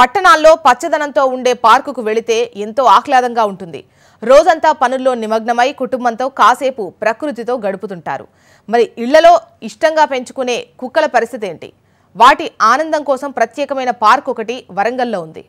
పట్టణాల్లో పచ్చదనంతో ఉండే పార్కుకు వెళితే ఎంతో ఆహ్లాదంగా ఉంటుంది రోజంతా పనుల్లో నిమగ్నమై కుటుంబంతో కాసేపు ప్రకృతితో గడుపుతుంటారు మరి ఇళ్లలో ఇష్టంగా పెంచుకునే కుక్కల పరిస్థితి ఏంటి వాటి ఆనందం కోసం ప్రత్యేకమైన పార్క్ ఒకటి వరంగల్లో ఉంది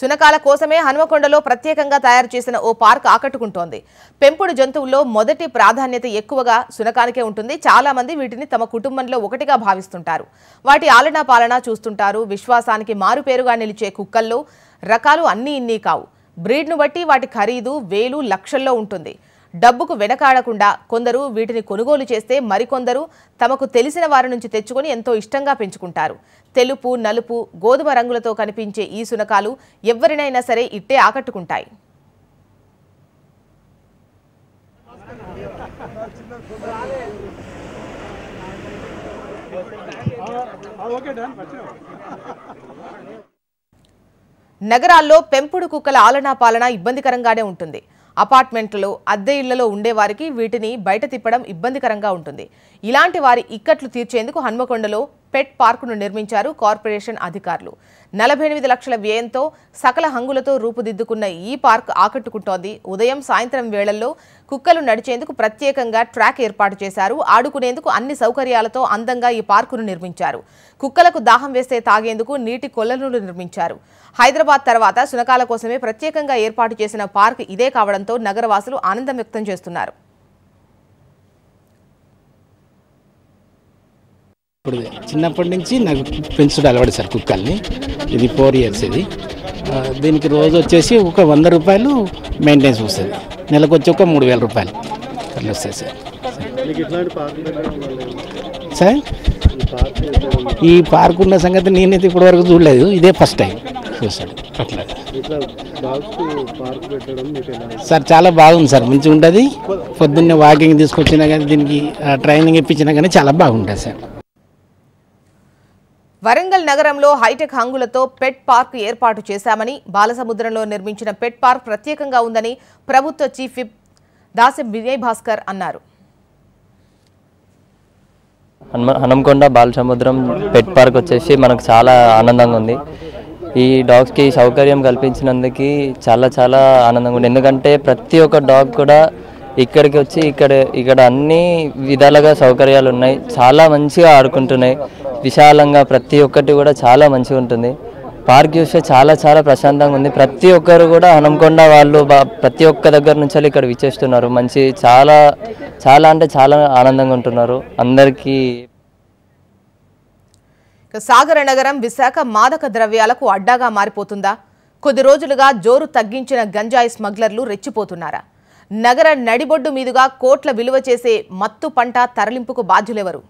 శునకాల కోసమే హనుమకొండలో ప్రత్యేకంగా తయారు చేసిన ఓ పార్క్ ఆకట్టుకుంటోంది పెంపుడు జంతువుల్లో మొదటి ప్రాధాన్యత ఎక్కువగా శునకానికే ఉంటుంది చాలా మంది వీటిని తమ కుటుంబంలో ఒకటిగా భావిస్తుంటారు వాటి ఆలనా పాలన చూస్తుంటారు విశ్వాసానికి మారుపేరుగా నిలిచే కుక్కల్లో రకాలు అన్నీ ఇన్నీ కావు బ్రీడ్ను బట్టి వాటి ఖరీదు వేలు లక్షల్లో ఉంటుంది డబ్బుకు వెనకాడకుండా కొందరు వీటిని కొనుగోలు చేస్తే మరికొందరు తమకు తెలిసిన వారి నుంచి తెచ్చుకొని ఎంతో ఇష్టంగా పెంచుకుంటారు తెలుపు నలుపు గోధుమ రంగులతో కనిపించే ఈ సునకాలు ఎవరినైనా సరే ఇట్టే ఆకట్టుకుంటాయి నగరాల్లో పెంపుడు కుక్కల ఆలనా పాలన ఇబ్బందికరంగానే ఉంటుంది అపార్ట్మెంట్లు అద్దె ఇళ్లలో ఉండేవారికి వీటిని బయట తిప్పడం ఇబ్బందికరంగా ఉంటుంది ఇలాంటి వారి ఇక్కట్లు తీర్చేందుకు హన్మకొండలో పెట్ పార్కును నిర్మించారు కార్పొరేషన్ అధికారులు నలభై ఎనిమిది లక్షల వ్యయంతో సకల హంగులతో రూపుదిద్దుకున్న ఈ పార్క్ ఆకట్టుకుంటోంది ఉదయం సాయంత్రం వేళల్లో కుక్కలు నడిచేందుకు ప్రత్యేకంగా ట్రాక్ ఏర్పాటు చేశారు ఆడుకునేందుకు అన్ని సౌకర్యాలతో అందంగా ఈ పార్కును నిర్మించారు కుక్కలకు దాహం వేస్తే తాగేందుకు నీటి కొల్లలను నిర్మించారు హైదరాబాద్ తర్వాత శునకాల కోసమే ప్రత్యేకంగా ఏర్పాటు చేసిన పార్క్ ఇదే కావడంతో నగరవాసులు ఆనందం వ్యక్తం చేస్తున్నారు ఇప్పుడు చిన్నప్పటి నుంచి నాకు పెంచుడు అలవాటు సార్ కుక్కల్ని ఇది ఫోర్ ఇయర్స్ ఇది దీనికి రోజు వచ్చేసి ఒక వంద రూపాయలు మెయింటెనెన్స్ వస్తుంది నెలకు వచ్చి ఒక మూడు వేల రూపాయలు అట్లా వస్తాయి సార్ సార్ ఈ పార్క్ ఉన్న సంగతి నేనైతే ఇప్పటి వరకు చూడలేదు ఇదే ఫస్ట్ టైం చూశాడు అట్లా సార్ చాలా బాగుంది సార్ మంచి ఉంటుంది పొద్దున్నే వాకింగ్ తీసుకొచ్చినా కానీ దీనికి ట్రైనింగ్ ఇప్పించినా కానీ చాలా బాగుంటుంది సార్ వరంగల్ నగరంలో హైటెక్ హంగులతో పెట్ పార్క్ ఏర్పాటు చేశామని బాలసముద్రంలో నిర్మించిన పెట్ పార్క్ ప్రత్యేకంగా ఉందని ప్రభుత్వ చీఫ్ విప్ దాసి విజయ్ భాస్కర్ అన్నారు హనుమకొండ బాలసముద్రం పెట్ పార్క్ వచ్చేసి మనకు చాలా ఆనందంగా ఉంది ఈ డాగ్స్కి సౌకర్యం కల్పించినందుకు చాలా చాలా ఆనందంగా ఉంది ఎందుకంటే ప్రతి ఒక్క డాగ్ కూడా ఇక్కడికి వచ్చి ఇక్కడ ఇక్కడ అన్ని విధాలుగా సౌకర్యాలు ఉన్నాయి చాలా మంచిగా ఆడుకుంటున్నాయి విశాలంగా ప్రతి ఒక్కటి కూడా చాలా మంచిగా ఉంటుంది పార్క్ చూస్తే చాలా చాలా ప్రశాంతంగా ఉంది ప్రతి ఒక్కరు కూడా హనుమకొండ వాళ్ళు ప్రతి ఒక్క దగ్గర నుంచి ఇక్కడ విచ్చేస్తున్నారు మంచి చాలా చాలా అంటే చాలా ఆనందంగా ఉంటున్నారు అందరికీ సాగర నగరం విశాఖ మాదక ద్రవ్యాలకు అడ్డాగా మారిపోతుందా కొద్ది రోజులుగా జోరు తగ్గించిన గంజాయి స్మగ్లర్లు రెచ్చిపోతున్నారా నగర నడిబొడ్డు మీదుగా కోట్ల విలువ చేసే మత్తు పంట తరలింపుకు బాధ్యులెవరు